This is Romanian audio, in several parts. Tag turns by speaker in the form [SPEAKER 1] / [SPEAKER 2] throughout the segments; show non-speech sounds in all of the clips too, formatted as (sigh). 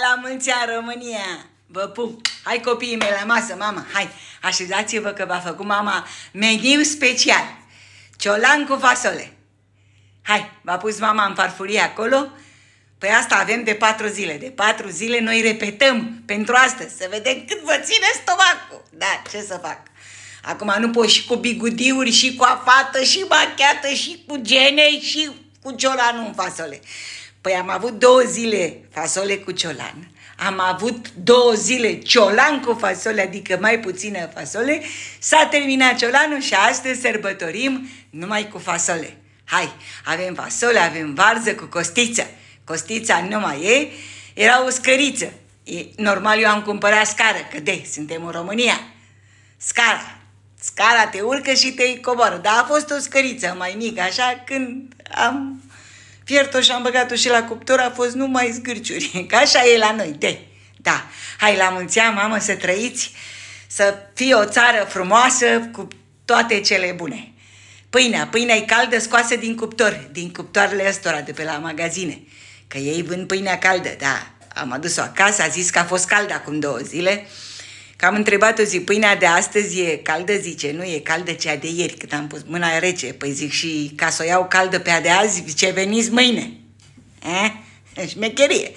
[SPEAKER 1] La mulți ani, România! Vă pup! Hai copiii mei la masă, mama! Hai! Așezați-vă că v-a făcut mama meniu special! Ciolan cu fasole! Hai! V-a pus mama în farfurie acolo? Păi asta avem de patru zile. De patru zile noi repetăm pentru astăzi, să vedem cât vă ține stomacul. Da, ce să fac? Acum nu poți și cu bigudiuri, și cu afată, și machiată, și cu gene, și cu ciolanul în fasole. Păi am avut două zile fasole cu ciolan, am avut două zile ciolan cu fasole, adică mai puțină fasole, s-a terminat ciolanul și astăzi sărbătorim numai cu fasole. Hai, avem fasole, avem varză cu costiță. Costița nu mai e, era o scăriță. Normal eu am cumpărat scară, că de, suntem în România. Scara. Scara te urcă și te coboară. Dar a fost o scăriță mai mică, așa, când am Fiert-o și am băgat-o și la cuptor, a fost numai zgârciuri. (laughs) Ca așa e la noi, de. Da. Hai la mulți ani, mamă, să trăiți, să fie o țară frumoasă cu toate cele bune. Pâinea, pâinea e caldă scoasă din cuptor, din cuptoarele ăstora de pe la magazine. Că ei vând pâinea caldă, da. Am adus-o acasă, a zis că a fost caldă acum două zile. Cam am întrebat-o zi, pâinea de astăzi e caldă? Zice, nu e caldă cea de ieri, când am pus mâna rece. Păi zic, și ca să o iau caldă pe a de azi, zice, veniți mâine. Eh? Șmecherie.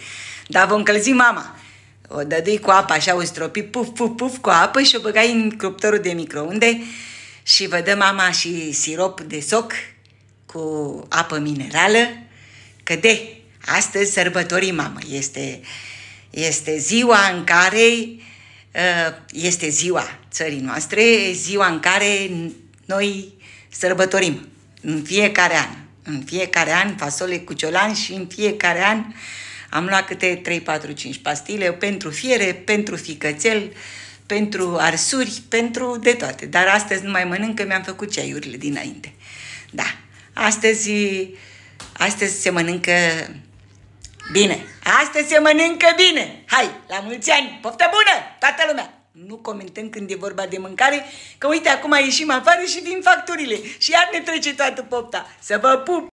[SPEAKER 1] Dar vă încălzi mama. O dădui cu apă, așa o stropi, puf, puf, puf, cu apă și o băgai în cruptorul de microunde și vă dă mama și sirop de soc cu apă minerală, că de astăzi sărbătorii mamă, este, este ziua în care Uh, este ziua țării noastre, ziua în care noi sărbătorim în fiecare an. În fiecare an fasole cu ciolan și în fiecare an am luat câte 3, 4, 5 pastile pentru fiere, pentru ficățel, pentru arsuri, pentru de toate. Dar astăzi nu mai mănânc că mi-am făcut ceaiurile dinainte. Da, astăzi, astăzi se mănâncă bine. Astăzi se mănâncă bine. Hai, la mulți ani! Poftă bună! toată lumea. Nu comentăm când e vorba de mâncare, că uite, acum ieșim afară și vin facturile și iar ne trece toată popta. Să vă pup!